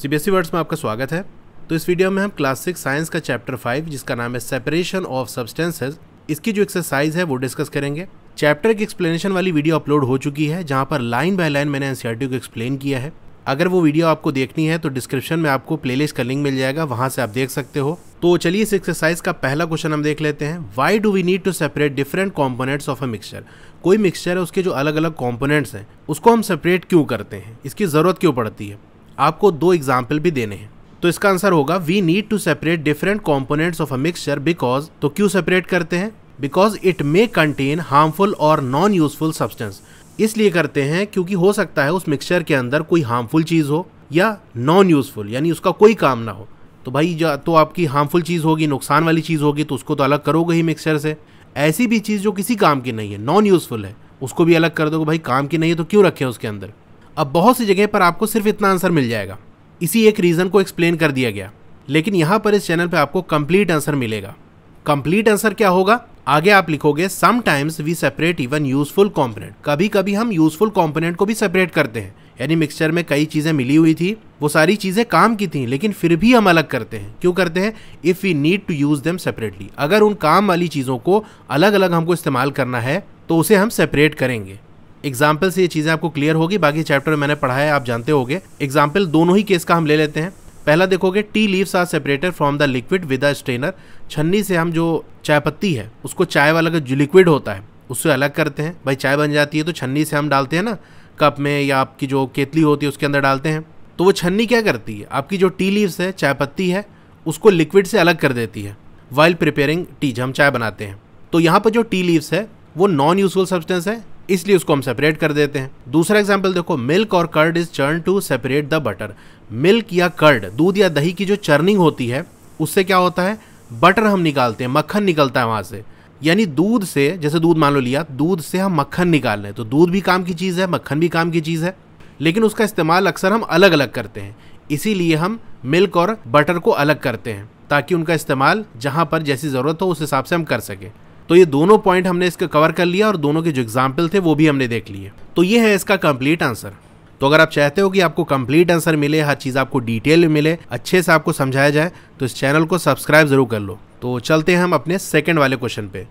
सी words e में आपका स्वागत है तो इस वीडियो में हम क्लास सिक्स साइंस का चैप्टर फाइव जिसका नाम है सेपरेशन ऑफ सब्सटेंसेस इसकी जो एक्सरसाइज है वो डिस्कस करेंगे चैप्टर की एक्सप्लेनेशन वाली वीडियो अपलोड हो चुकी है जहां पर लाइन बाय लाइन मैंने एनसीआर को एक्सप्लेन किया है अगर वो वीडियो आपको देखनी है तो डिस्क्रिप्शन में आपको प्लेलिस्ट का लिंक मिल जाएगा वहाँ से आप देख सकते हो तो चलिए इस एक्सरसाइज का पहला क्वेश्चन हम देख लेते हैं why do we need to separate different components of a mixture कोई मिक्सचर है उसके जो अलग अलग कॉम्पोनेट्स हैं उसको हम सेपरेट क्यों करते हैं इसकी ज़रूरत क्यों पड़ती है आपको दो एग्जाम्पल भी देने हैं तो इसका आंसर होगा we need to separate different components of a mixture because तो क्यों सेपरेट करते हैं because it may contain harmful और नॉन यूजफुल सब्सटेंस इसलिए करते हैं क्योंकि हो सकता है उस मिक्सचर के अंदर कोई हार्मफुल चीज़ हो या नॉन यूजफुल यानी उसका कोई काम ना हो तो भाई तो आपकी हार्मफुल चीज़ होगी नुकसान वाली चीज़ होगी तो उसको तो अलग करोगे ही मिक्सचर से ऐसी भी चीज़ जो किसी काम की नहीं है नॉन यूजफुल है उसको भी अलग कर दोगे भाई काम की नहीं है तो क्यों रखें उसके अंदर अब बहुत सी जगह पर आपको सिर्फ इतना आंसर मिल जाएगा इसी एक रीज़न को एक्सप्लेन कर दिया गया लेकिन यहाँ पर इस चैनल पर आपको कंप्लीट आंसर मिलेगा कंप्लीट आंसर क्या होगा आगे आप लिखोगे sometimes we separate even useful component कभी कभी हम यूजफुल कॉम्पोनेंट को भी सेपरेट करते हैं यानी मिक्सचर में कई चीज़ें मिली हुई थी वो सारी चीज़ें काम की थी लेकिन फिर भी हम अलग करते हैं क्यों करते हैं if we need to use them separately अगर उन काम वाली चीज़ों को अलग अलग हमको इस्तेमाल करना है तो उसे हम सेपरेट करेंगे एग्जाम्पल से ये चीज़ें आपको क्लियर होगी बाकी चैप्टर मैंने पढ़ा है आप जानते होंगे एग्जाम्पल दोनों ही केस का हम ले लेते हैं पहला देखोगे tea leaves are separated from the liquid with a strainer छन्नी से हम जो चाय पत्ती है उसको चाय वाला का जो लिक्विड होता है उससे अलग करते हैं भाई चाय बन जाती है तो छन्नी से हम डालते हैं ना कप में या आपकी जो केतली होती है उसके अंदर डालते हैं तो वो छन्नी क्या करती है आपकी जो टी लीव्स है चाय पत्ती है उसको लिक्विड से अलग कर देती है वाइल्ड प्रिपेयरिंग टी हम चाय बनाते हैं तो यहाँ पर जो टी लीव्स है वो नॉन यूजफुल सब्सटेंस है इसलिए उसको हम सेपरेट कर देते हैं दूसरा एग्जाम्पल देखो मिल्क और curd is churn to separate the buttermilk या कर्ड दूध या दही की जो चर्निंग होती है उससे क्या होता है बटर हम निकालते हैं मक्खन निकलता है वहाँ से यानी दूध से जैसे दूध मान लो लिया दूध से हम मक्खन निकाल रहे हैं तो दूध भी काम की चीज़ है मक्खन भी काम की चीज़ है लेकिन उसका इस्तेमाल अक्सर हम अलग अलग करते हैं इसीलिए हम मिल्क और बटर को अलग करते हैं ताकि उनका इस्तेमाल जहाँ पर जैसी ज़रूरत हो उस हिसाब से हम कर सकें तो ये दोनों पॉइंट हमने इसके कवर कर लिया और दोनों के जो एग्जाम्पल थे वो भी हमने देख लिए तो ये है इसका कंप्लीट आंसर तो अगर आप चाहते हो कि आपको कंप्लीट आंसर मिले हर चीज़ आपको डिटेल में मिले अच्छे से आपको समझाया जाए तो इस चैनल को सब्सक्राइब जरूर कर लो तो चलते हैं हम अपने सेकेंड वाले क्वेश्चन पे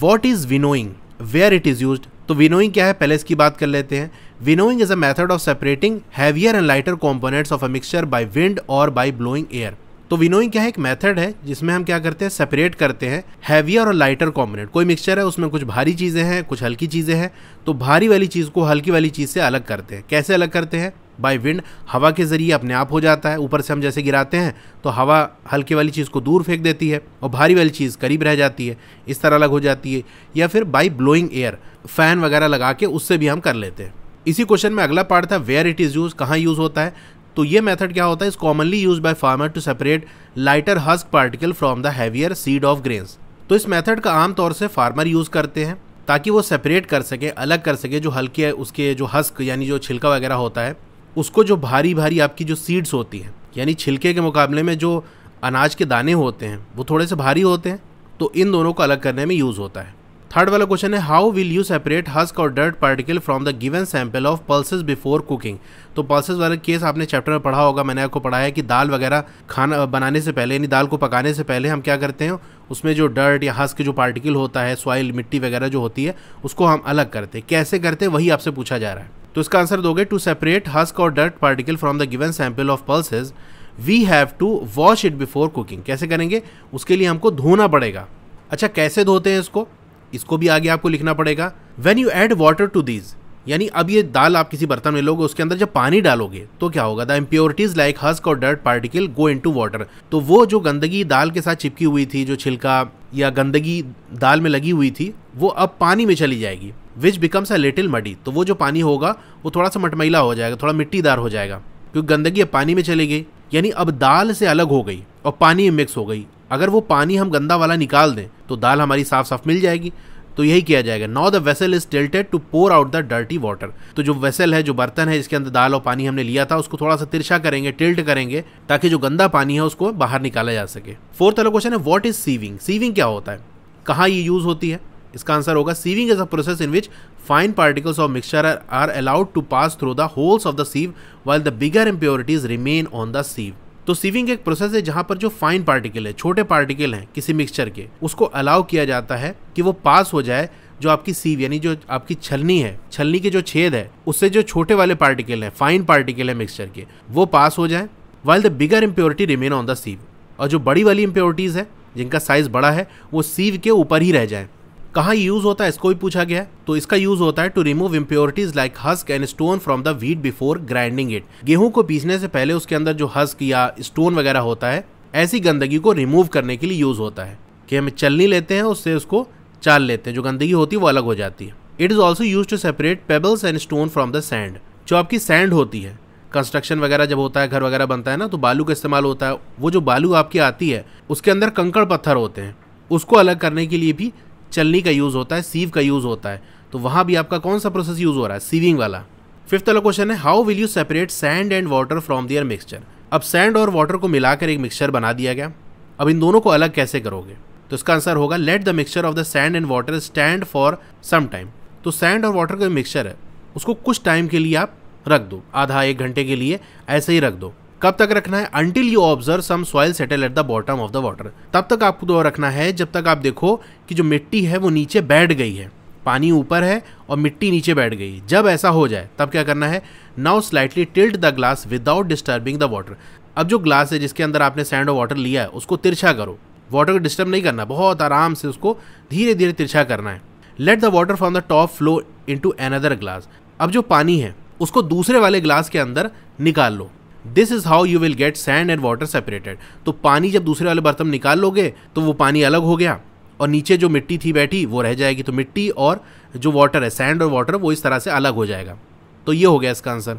what is winnowing where it is use तो विनोइंग क्या है पहले इसकी बात कर लेते हैं winnowing is a method of separating heavier and lighter components of a mixture by wind और बाय ब्लोइंग एयर तो विनोइंग क्या है एक मेथड है जिसमें हम क्या करते हैं सेपरेट करते हैं हैवियर और लाइटर कॉम्बिनेट कोई मिक्सचर है उसमें कुछ भारी चीज़ें हैं कुछ हल्की चीज़ें हैं तो भारी वाली चीज़ को हल्की वाली चीज़ से अलग करते हैं कैसे अलग करते हैं बाय विंड हवा के ज़रिए अपने आप हो जाता है ऊपर से हम जैसे गिराते हैं तो हवा हल्की वाली चीज़ को दूर फेंक देती है और भारी वाली चीज़ करीब रह जाती है इस तरह अलग हो जाती है या फिर बाय ब्लोइंग एयर फ़ैन वगैरह लगा के उससे भी हम कर लेते हैं इसी क्वेश्चन में अगला पार्ट था वेयर इट इज़ यूज़ कहाँ यूज़ होता है तो ये मेथड क्या होता है is commonly use by farmer to separate lighter husk particle from the heavier seed of grains तो इस मेथड का आमतौर से फार्मर यूज करते हैं ताकि वो सेपरेट कर सके अलग कर सके जो हल्के उसके जो हस्क यानी जो छिलका वगैरह होता है उसको जो भारी भारी आपकी जो सीड्स होती हैं यानी छिलके के मुकाबले में जो अनाज के दाने होते हैं वो थोड़े से भारी होते हैं तो इन दोनों को अलग करने में यूज़ होता है थर्ड वाला क्वेश्चन है how will you separate husk और dirt particle from the given sample of pulses before cooking तो पल्सेस वाला केस आपने चैप्टर में पढ़ा होगा मैंने आपको पढ़ाया कि दाल वगैरह खाना बनाने से पहले यानी दाल को पकाने से पहले हम क्या करते हैं उसमें जो डर्ट या हस्क जो पार्टिकल होता है सॉइल मिट्टी वगैरह जो होती है उसको हम अलग करते हैं कैसे करते हैं वही आपसे पूछा जा रहा है तो इसका आंसर दोगे टू सेपरेट हस्क और dirt particle from the given sample of pulses we have to wash it before cooking कैसे करेंगे उसके लिए हमको धोना पड़ेगा अच्छा कैसे धोते हैं इसको इसको भी आगे आपको लिखना पड़ेगा when you add water to these यानी अब ये दाल आप किसी बर्तन में लोगे उसके अंदर जब पानी डालोगे तो क्या होगा द इम्प्योरिटीज लाइक हस्क और dirt particle go into water तो वो जो गंदगी दाल के साथ चिपकी हुई थी जो छिलका या गंदगी दाल में लगी हुई थी वो अब पानी में चली जाएगी which becomes a little muddy तो वो जो पानी होगा वो थोड़ा सा मटमैला हो जाएगा थोड़ा मिट्टीदार हो जाएगा क्योंकि गंदगी अब पानी में चली गई यानी अब दाल से अलग हो गई और पानी में मिक्स हो गई अगर वो पानी हम गंदा वाला निकाल दें तो दाल हमारी साफ साफ मिल जाएगी तो यही किया जाएगा now the vessel is tilted to pour out the dirty water तो जो वेसल है जो बर्तन है जिसके अंदर दाल और पानी हमने लिया था उसको थोड़ा सा तिरछा करेंगे टिल्ट करेंगे ताकि जो गंदा पानी है उसको बाहर निकाला जा सके फोर्थ वाला क्वेश्चन है वॉट इज सीविंग सीविंग क्या होता है कहाँ ये यूज होती है इसका आंसर होगा sieving is a process in which fine particles of mixture are allowed to pass through the holes of the sieve while the bigger impurities remain on the sieve तो सीविंग एक process है जहाँ पर जो fine particle है छोटे particle हैं किसी मिक्सचर के उसको अलाउ किया जाता है कि वो पास हो जाए जो आपकी सीव यानी जो आपकी छलनी है छलनी के जो छेद है उससे जो छोटे वाले पार्टिकल हैं फाइन पार्टिकल है मिक्सचर के वो पास हो जाए while the bigger impurity remain on the sieve और जो बड़ी वाली इम्प्योरिटीज़ है जिनका साइज़ बड़ा है वो सीव के ऊपर ही रह जाए कहाँ यूज होता है इसको भी पूछा गया है तो इसका यूज होता है to remove impurities like husk and stone from the wheat before grinding it गेहूं को पीसने से पहले उसके अंदर जो हस्क या स्टोन वगैरह होता है ऐसी गंदगी को रिमूव करने के लिए यूज होता है कि हम चलनी लेते हैं उससे उसको चाल लेते हैं जो गंदगी होती है वो अलग हो जाती है it is also use to separate pebbles and stone from the sand जो आपकी सैंड होती है कंस्ट्रक्शन वगैरह जब होता है घर वगैरह बनता है ना तो बालू का इस्तेमाल होता है वो जो बालू आपकी आती है उसके अंदर कंकड़ पत्थर होते हैं उसको अलग करने के लिए भी चलनी का यूज़ होता है सीव का यूज़ होता है तो वहाँ भी आपका कौन सा प्रोसेस यूज़ हो रहा है सीविंग वाला फिफ्थ वाला क्वेश्चन है how will you separate sand and water from their mixture अब सैंड और वाटर को मिलाकर एक मिक्सचर बना दिया गया अब इन दोनों को अलग कैसे करोगे तो इसका आंसर होगा let the mixture of the sand and water stand for some time तो सैंड और वाटर का मिक्सचर है उसको कुछ टाइम के लिए आप रख दो आधा एक घंटे के लिए ऐसे ही रख दो कब तक रखना है until you observe some soil settle at the bottom of the water तब तक आपको रखना है जब तक आप देखो कि जो मिट्टी है वो नीचे बैठ गई है पानी ऊपर है और मिट्टी नीचे बैठ गई जब ऐसा हो जाए तब क्या करना है now slightly tilt the glass without disturbing the water अब जो ग्लास है जिसके अंदर आपने सैंड और वाटर लिया है उसको तिरछा करो वाटर को डिस्टर्ब नहीं करना बहुत आराम से उसको धीरे धीरे तिरछा करना है let the water from the top flow into another glass अब जो पानी है उसको दूसरे वाले ग्लास के अंदर निकाल लो this is how you will get sand and water separated तो पानी जब दूसरे वाले बर्तन निकाल लोगे तो वो पानी अलग हो गया और नीचे जो मिट्टी थी बैठी वो रह जाएगी तो मिट्टी और जो वाटर है सैंड और वाटर वो इस तरह से अलग हो जाएगा तो ये हो गया इसका आंसर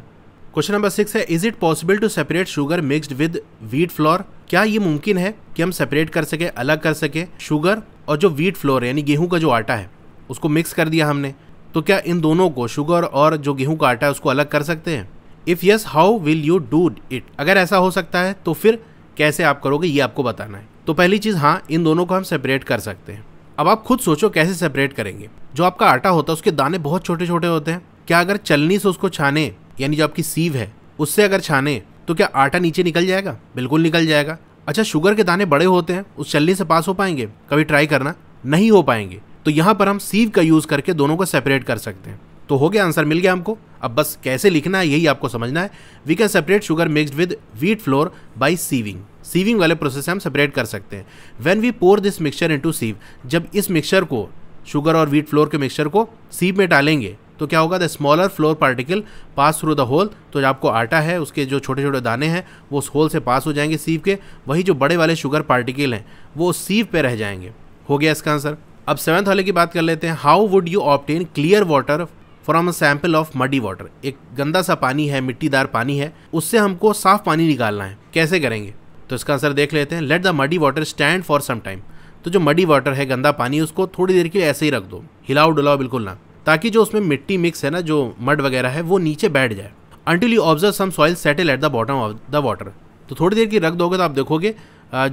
क्वेश्चन नंबर सिक्स है is it possible to separate sugar mixed with wheat flour क्या ये मुमकिन है कि हम सेपरेट कर सकें अलग कर सकें शुगर और जो वीट फ्लोर यानी गेहूं का जो आटा है उसको मिक्स कर दिया हमने तो क्या इन दोनों को शुगर और जो गेहूं का आटा है उसको अलग कर सकते हैं if yes how will you do it अगर ऐसा हो सकता है तो फिर कैसे आप करोगे ये आपको बताना है तो पहली चीज़ हाँ इन दोनों को हम सेपरेट कर सकते हैं अब आप खुद सोचो कैसे सेपरेट करेंगे जो आपका आटा होता है उसके दाने बहुत छोटे छोटे होते हैं क्या अगर चलनी से उसको छाने यानी जो आपकी सीव है उससे अगर छाने तो क्या आटा नीचे निकल जाएगा बिल्कुल निकल जाएगा अच्छा शुगर के दाने बड़े होते हैं उस चलनी से पास हो पाएंगे कभी ट्राई करना नहीं हो पाएंगे तो यहाँ पर हम सीव का यूज़ करके दोनों को सेपरेट कर सकते हैं तो हो गया आंसर मिल गया हमको अब बस कैसे लिखना है यही आपको समझना है we can separate sugar mixed with wheat flour by sieving sieving वाले प्रोसेस से हम सेपरेट कर सकते हैं when we pour this mixture into sieve जब इस मिक्सचर को शुगर और व्हीट फ्लोर के मिक्सचर को सीव में डालेंगे तो क्या होगा the smaller flour particle pass through the hole तो जो आपको आटा है उसके जो छोटे छोटे दाने हैं वो उस होल से पास हो जाएंगे सीव के वही जो बड़े वाले शुगर पार्टिकल हैं वो सीव पे रह जाएंगे हो गया इसका आंसर अब सेवन्थ वाले की बात कर लेते हैं how would you obtain clear water from a sample of muddy water एक गंदा सा पानी है मिट्टीदार पानी है उससे हमको साफ पानी निकालना है कैसे करेंगे तो इसका आंसर देख लेते हैं let the muddy water stand for some time तो जो मडी वाटर है गंदा पानी उसको थोड़ी देर के लिए ऐसे ही रख दो हिलाओ डुलाओ बिल्कुल ना ताकि जो उसमें मिट्टी मिक्स है ना जो मड वगैरह है वो नीचे बैठ जाए until you observe some soil settle at the bottom of the water तो थोड़ी देर की रख दोगे तो आप देखोगे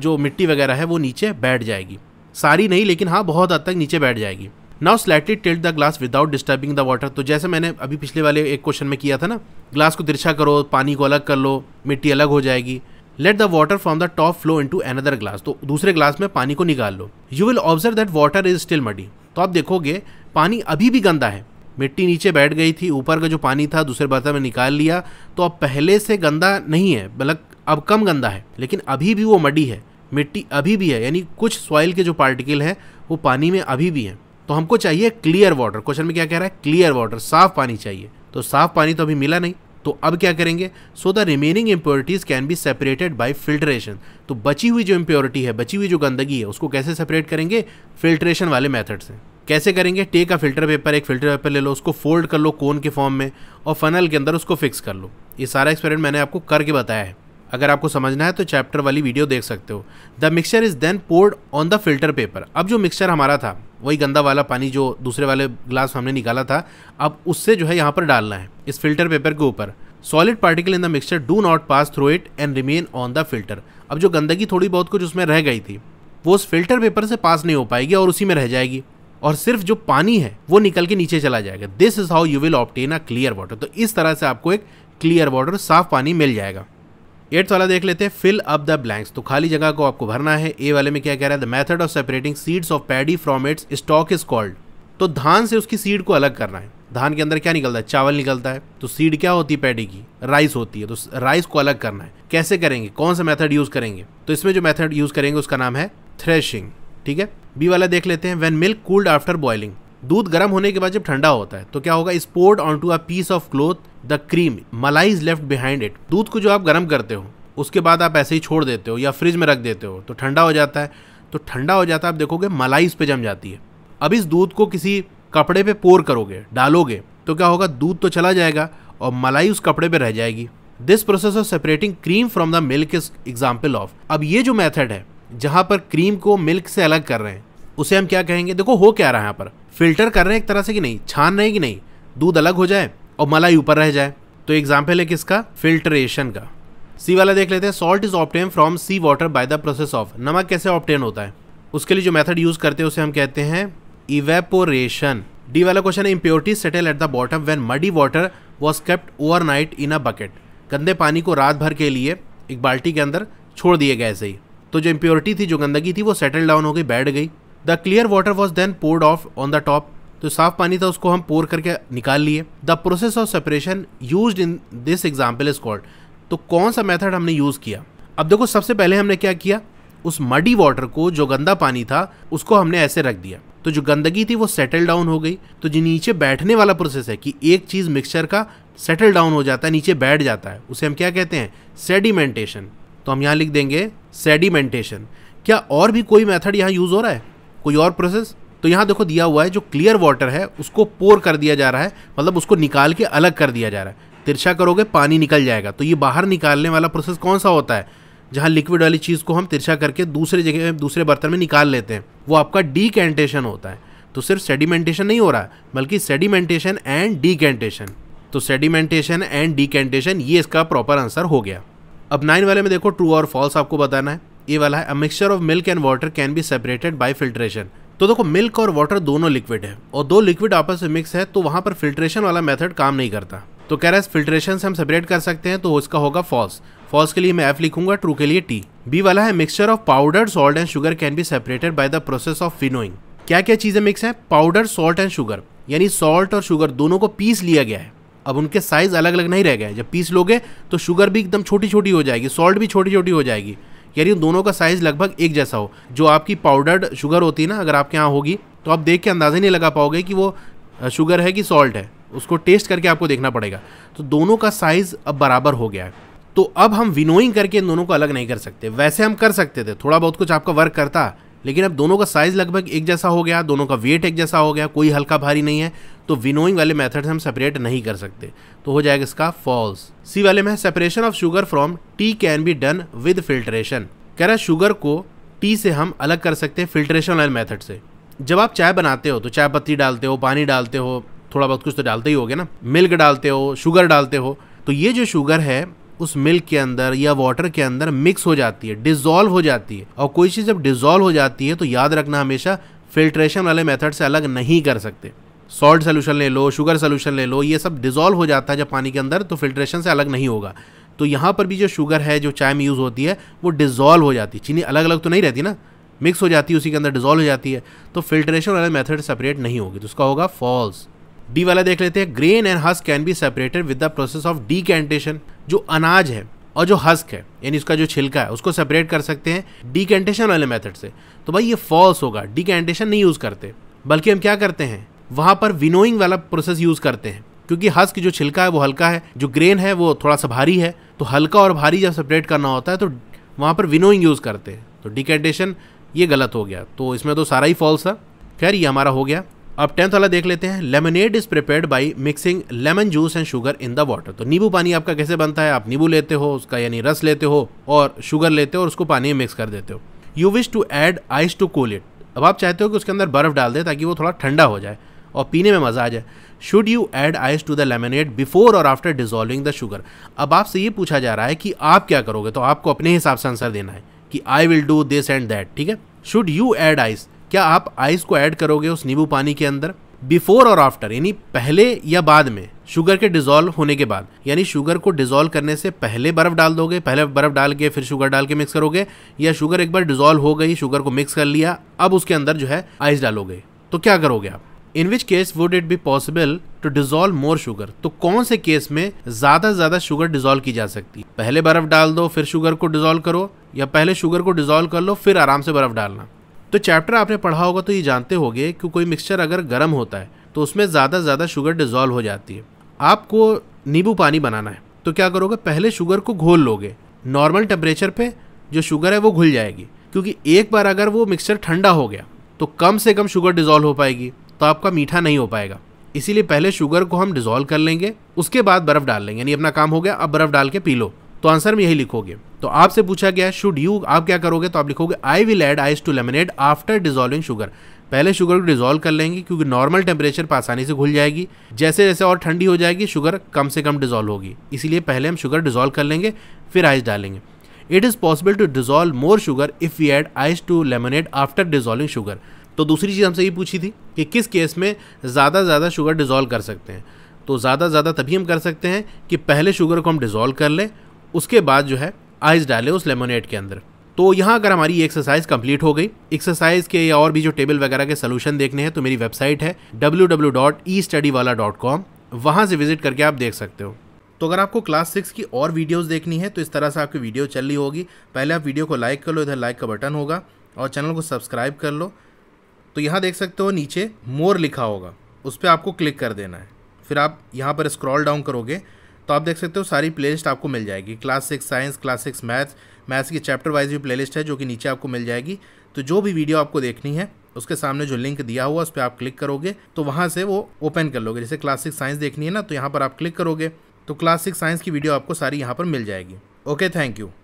जो मिट्टी वगैरह है वो नीचे बैठ जाएगी सारी नहीं लेकिन हाँ बहुत हद तक नीचे बैठ जाएगी now slightly tilt the glass without disturbing the water तो जैसे मैंने अभी पिछले वाले एक क्वेश्चन में किया था ना ग्लास को तिरछा करो पानी को अलग कर लो मिट्टी अलग हो जाएगी let the water from the top flow into another glass तो दूसरे ग्लास में पानी को निकाल लो you will observe that water is still muddy तो आप देखोगे पानी अभी भी गंदा है मिट्टी नीचे बैठ गई थी ऊपर का जो पानी था दूसरे बर्तन में निकाल लिया तो अब पहले से गंदा नहीं है मतलब अब कम गंदा है लेकिन अभी भी वो मडी है मिट्टी अभी भी है यानी कुछ सॉइल के जो पार्टिकल हैं वो पानी में अभी भी हैं तो हमको चाहिए क्लियर वाटर क्वेश्चन में क्या कह रहा है क्लियर वाटर साफ पानी चाहिए तो साफ पानी तो अभी मिला नहीं तो अब क्या करेंगे so the remaining impurities can be separated by filtration तो बची हुई जो इम्प्योरिटी है बची हुई जो गंदगी है उसको कैसे सेपरेट करेंगे फिल्ट्रेशन वाले मेथड से कैसे करेंगे टेक अ फिल्टर पेपर एक फिल्टर पेपर ले लो उसको फोल्ड कर लो कोन के फॉर्म में और फनल के अंदर उसको फिक्स कर लो ये सारा एक्सपेरिमेंट मैंने आपको करके बताया है अगर आपको समझना है तो चैप्टर वाली वीडियो देख सकते हो the mixture is then poured on the filter paper अब जो मिक्सचर हमारा था वही गंदा वाला पानी जो दूसरे वाले ग्लास हमने निकाला था अब उससे जो है यहाँ पर डालना है इस फिल्टर पेपर के ऊपर solid particle in the mixture do not pass through it and remain on the filter अब जो गंदगी थोड़ी बहुत कुछ उसमें रह गई थी वो उस फिल्टर पेपर से पास नहीं हो पाएगी और उसी में रह जाएगी और सिर्फ जो पानी है वो निकल के नीचे चला जाएगा this is how you will obtain a clear water तो इस तरह से आपको एक क्लियर वाटर साफ पानी मिल जाएगा एट्थ वाला देख लेते हैं फिल अप द ब्लैंक्स तो खाली जगह को आपको भरना है ए वाले में क्या कह रहा है the method of separating seeds of paddy from its stalk is called तो धान से उसकी सीड को अलग करना है धान के अंदर क्या निकलता है चावल निकलता है तो सीड क्या होती है पैडी की राइस होती है तो राइस को अलग करना है कैसे करेंगे कौन सा मेथड यूज करेंगे तो इसमें जो मेथड यूज करेंगे उसका नाम है थ्रेशिंग ठीक है बी वाला देख लेते हैं when milk cooled after boiling दूध गर्म होने के बाद जब ठंडा होता है तो क्या होगा is poured onto a piece of cloth the cream मलाई इज लेफ्ट बिहाइंड इट दूध को जो आप गर्म करते हो उसके बाद आप ऐसे ही छोड़ देते हो या फ्रिज में रख देते हो तो ठंडा हो जाता है तो ठंडा हो जाता है आप देखोगे मलाई इस पर जम जाती है अब इस दूध को किसी कपड़े पे पोर करोगे डालोगे तो क्या होगा दूध तो चला जाएगा और मलाई उस कपड़े पे रह जाएगी this process of separating cream from the milk is example of अब ये जो मेथड है जहाँ पर क्रीम को मिल्क से अलग कर रहे हैं उसे हम क्या कहेंगे देखो हो क्या रहा है यहाँ पर फिल्टर कर रहे हैं एक तरह से कि नहीं छान रहे हैं कि नहीं दूध अलग हो जाए और मलाई ऊपर रह जाए तो एग्जाम्पल है किसका फिल्ट्रेशन का सी वाला देख लेते हैं salt is obtain from sea water by the process of नमक कैसे ऑप्टेन होता है उसके लिए जो मेथड यूज करते हैं उसे हम कहते हैं इवेपोरेशन डी वाला क्वेश्चन है impurity settle at the bottom when muddy water was kept overnight in a bucket गंदे पानी को रात भर के लिए एक बाल्टी के अंदर छोड़ दिए गए सही ही तो जो इम्प्योरिटी थी जो गंदगी थी वो सेटल डाउन हो गई बैठ गई the clear water was then poured off on the top तो साफ पानी था उसको हम पोर करके निकाल लिए the process of separation use in this example is called तो कौन सा मेथड हमने यूज़ किया अब देखो सबसे पहले हमने क्या किया उस मडी वाटर को जो गंदा पानी था उसको हमने ऐसे रख दिया तो जो गंदगी थी वो सेटल डाउन हो गई तो जो नीचे बैठने वाला प्रोसेस है कि एक चीज़ मिक्सचर का सेटल डाउन हो जाता है नीचे बैठ जाता है उसे हम क्या कहते हैं सेडिमेंटेशन तो हम यहाँ लिख देंगे सेडिमेंटेशन क्या और भी कोई मेथड यहाँ यूज़ हो रहा है कोई और प्रोसेस तो यहाँ देखो दिया हुआ है जो क्लियर वाटर है उसको पोर कर दिया जा रहा है मतलब उसको निकाल के अलग कर दिया जा रहा है तिरछा करोगे पानी निकल जाएगा तो ये बाहर निकालने वाला प्रोसेस कौन सा होता है जहाँ लिक्विड वाली चीज़ को हम तिरछा करके दूसरे जगह दूसरे बर्तन में निकाल लेते हैं वो आपका डीकेंटेशन होता है तो सिर्फ सेडिमेंटेशन नहीं हो रहा है बल्कि सेडिमेंटेशन एंड डीकेंटेशन तो सेडिमेंटेशन एंड डीकेंटेशन ये इसका प्रॉपर आंसर हो गया अब नाइन वाले में देखो ट्रू और फॉल्स आपको बताना है ये वाला है a mixture of milk and water can be separated by filtration तो देखो मिल्क और वाटर दोनों लिक्विड है और दो लिक्विड आपस में मिक्स है तो वहाँ पर फिल्ट्रेशन वाला मेथड काम नहीं करता तो कह रहा है फिल्ट्रेशन से हम सेपरेट कर सकते हैं तो उसका होगा फॉल्स फॉल्स के लिए मैं एफ लिखूंगा ट्रू के लिए टी बी वाला है mixture of powder salt and sugar can be separated by the process of winnowing क्या क्या चीज़ें मिक्स है पाउडर सॉल्ट एंड शुगर यानी सॉल्ट और शुगर दोनों को पीस लिया गया है अब उनके साइज अलग अलग नहीं रह गए जब पीस लोगे तो शुगर भी एकदम छोटी छोटी हो जाएगी सॉल्ट भी छोटी छोटी हो जाएगी यानी दोनों का साइज़ लगभग एक जैसा हो जो आपकी पाउडर्ड शुगर होती है ना अगर आपके यहाँ होगी तो आप देख के अंदाज़ा नहीं लगा पाओगे कि वो शुगर है कि सॉल्ट है उसको टेस्ट करके आपको देखना पड़ेगा तो दोनों का साइज़ अब बराबर हो गया है तो अब हम विनोइंग करके इन दोनों को अलग नहीं कर सकते वैसे हम कर सकते थे थोड़ा बहुत कुछ आपका वर्क करता लेकिन अब दोनों का साइज लगभग एक जैसा हो गया दोनों का वेट एक जैसा हो गया कोई हल्का भारी नहीं है तो विनोइंग वाले मेथड से हम सेपरेट नहीं कर सकते तो हो जाएगा इसका फॉल्स सी वाले में separation of sugar from tea can be done with filtration कह रहा है शुगर को टी से हम अलग कर सकते हैं फिल्ट्रेशन वाले मेथड से जब आप चाय बनाते हो तो चाय पत्ती डालते हो पानी डालते हो थोड़ा बहुत कुछ तो डालते ही हो ना मिल्क डालते हो शुगर डालते हो तो ये जो शुगर है उस मिल्क के अंदर या वाटर के अंदर मिक्स हो जाती है डिजोल्व हो जाती है और कोई चीज़ जब डिजोल्व हो जाती है तो याद रखना हमेशा फिल्ट्रेशन वाले मेथड से अलग नहीं कर सकते सॉल्ट सोल्यूशन ले लो शुगर सोल्यूशन ले लो ये सब डिजोल्व हो जाता है जब पानी के अंदर तो फिल्ट्रेशन से अलग नहीं होगा तो यहाँ पर भी जो शुगर है जो चाय में यूज़ होती है वो डिजोल्व हो जाती है चीनी अलग अलग तो नहीं रहती ना मिक्स हो जाती है उसी के अंदर डिजोल्व हो जाती है तो फिल्ट्रेशन वाले मेथड सेपरेट नहीं होगी तो उसका होगा फॉल्स डी वाला देख लेते हैं grain and husk can be separated with the process of decantation जो अनाज है और जो हस्क है यानी उसका जो छिलका है उसको सेपरेट कर सकते हैं डिकेंटेशन वाले मेथड से तो भाई ये फॉल्स होगा डिकेंटेशन नहीं यूज़ करते बल्कि हम क्या करते हैं वहाँ पर विनोइंग वाला प्रोसेस यूज़ करते हैं क्योंकि हस्क जो छिलका है वो हल्का है जो ग्रेन है वो थोड़ा सा भारी है तो हल्का और भारी जब सेपरेट करना होता है तो वहाँ पर विनोइंग यूज़ करते हैं तो डिकेंटेशन ये गलत हो गया तो इसमें तो सारा ही फॉल्स था खैर ये हमारा हो गया अब टेंथ वाला देख लेते हैं lemonade is prepared by mixing lemon juice and sugar in the water तो नींबू पानी आपका कैसे बनता है आप नींबू लेते हो उसका यानी रस लेते हो और शुगर लेते हो और उसको पानी में मिक्स कर देते हो you wish to add ice to cool it अब आप चाहते हो कि उसके अंदर बर्फ़ डाल दें ताकि वो थोड़ा ठंडा हो जाए और पीने में मज़ा आ जाए should you add ice to the lemonade before और आफ्टर डिजोल्विंग द शुगर अब आपसे ये पूछा जा रहा है कि आप क्या करोगे तो आपको अपने हिसाब से आंसर देना है कि I will do this and that ठीक है शुड यू एड आइस क्या आप आइस को ऐड करोगे उस नींबू पानी के अंदर बिफोर और आफ्टर यानी पहले या बाद में शुगर के डिजोल्व होने के बाद यानी शुगर को डिजोल्व करने से पहले बर्फ़ डाल दोगे पहले बर्फ़ डाल के फिर शुगर डाल के मिक्स करोगे या शुगर एक बार डिजोल्व हो गई शुगर को मिक्स कर लिया अब उसके अंदर जो है आइस डालोगे तो क्या करोगे आप in which case would it be possible to dissolve more sugar तो कौन से केस में ज्यादा से ज्यादा शुगर डिजोल्व की जा सकती है पहले बर्फ डाल दो फिर शुगर को डिजोल्व करो या पहले शुगर को डिजोल्व कर लो फिर आराम से बर्फ डालना तो चैप्टर आपने पढ़ा होगा तो ये जानते गए कि कोई मिक्सचर अगर गर्म होता है तो उसमें ज़्यादा से ज़्यादा शुगर डिजॉल्व हो जाती है आपको नींबू पानी बनाना है तो क्या करोगे पहले शुगर को घोल लोगे नॉर्मल टेम्परेचर पे जो शुगर है वो घुल जाएगी क्योंकि एक बार अगर वो मिक्सचर ठंडा हो गया तो कम से कम शुगर डिजॉल्व हो पाएगी तो आपका मीठा नहीं हो पाएगा इसीलिए पहले शुगर को हम डिजॉल्व कर लेंगे उसके बाद बर्फ़ डाल लेंगे यानी अपना काम हो गया अब बर्फ़ डाल के पी लो तो आंसर में यही लिखोगे तो आपसे पूछा गया शुड यू आप क्या करोगे तो आप लिखोगे I will add ice to lemonade after dissolving sugar पहले शुगर को डिजोल्व कर लेंगे क्योंकि नॉर्मल टेम्परेचर पर आसानी से घुल जाएगी जैसे जैसे और ठंडी हो जाएगी शुगर कम से कम डिजोल्व होगी इसीलिए पहले हम शुगर डिजोल्व कर लेंगे फिर आइस डालेंगे it is possible to dissolve more sugar if you add ice to lemonade after dissolving sugar तो दूसरी चीज़ हमसे ये पूछी थी कि किस केस में ज़्यादा ज़्यादा शुगर डिजोल्व कर सकते हैं तो ज़्यादा ज़्यादा तभी हम कर सकते हैं कि पहले शुगर को हम डिजोल्व कर लें उसके बाद जो है आइस डाले उस लेमोनेट के अंदर तो यहाँ अगर हमारी एक्सरसाइज कंप्लीट हो गई एक्सरसाइज के या और भी जो टेबल वगैरह के सोल्यूशन देखने हैं तो मेरी वेबसाइट है W W dot dot E study वाला कॉम वहाँ से विजिट करके आप देख सकते हो तो अगर आपको क्लास सिक्स की और वीडियोस देखनी है तो इस तरह से आपकी वीडियो चल रही होगी पहले आप वीडियो को लाइक कर लो इधर लाइक का बटन होगा और चैनल को सब्सक्राइब कर लो तो यहाँ देख सकते हो नीचे मोर लिखा होगा उस पर आपको क्लिक कर देना है फिर आप यहाँ पर स्क्रॉल डाउन करोगे तो आप देख सकते हो सारी प्लेलिस्ट आपको मिल जाएगी class six science class six maths maths की चैप्टर वाइज भी प्लेलिस्ट है जो कि नीचे आपको मिल जाएगी तो जो भी वीडियो आपको देखनी है उसके सामने जो लिंक दिया हुआ उस पर आप क्लिक करोगे तो वहाँ से वो ओपन कर लोगे जैसे क्लास सिक्स साइंस देखनी है ना तो यहाँ पर आप क्लिक करोगे तो क्लास सिक्स साइंस की वीडियो आपको सारी यहाँ पर मिल जाएगी ओके थैंक यू